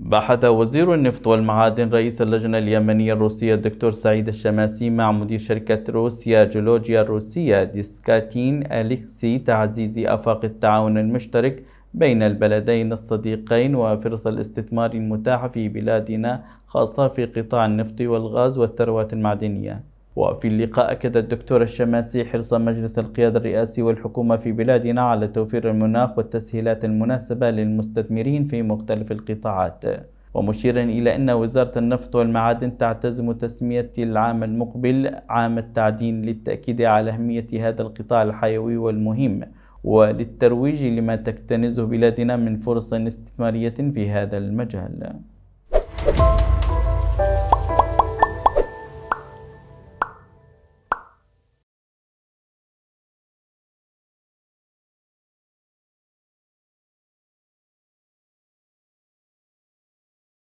بحث وزير النفط والمعادن رئيس اللجنة اليمنية الروسية الدكتور سعيد الشماسي مع مدير شركة روسيا جيولوجيا الروسية ديسكاتين أليكسي تعزيز آفاق التعاون المشترك بين البلدين الصديقين وفرص الاستثمار المتاحة في بلادنا خاصة في قطاع النفط والغاز والثروات المعدنية وفي اللقاء أكد الدكتور الشماسي حرص مجلس القيادة الرئاسي والحكومة في بلادنا على توفير المناخ والتسهيلات المناسبة للمستثمرين في مختلف القطاعات ومشيرا إلى أن وزارة النفط والمعادن تعتزم تسمية العام المقبل عام التعدين للتأكيد على أهمية هذا القطاع الحيوي والمهم وللترويج لما تكتنزه بلادنا من فرص استثمارية في هذا المجال.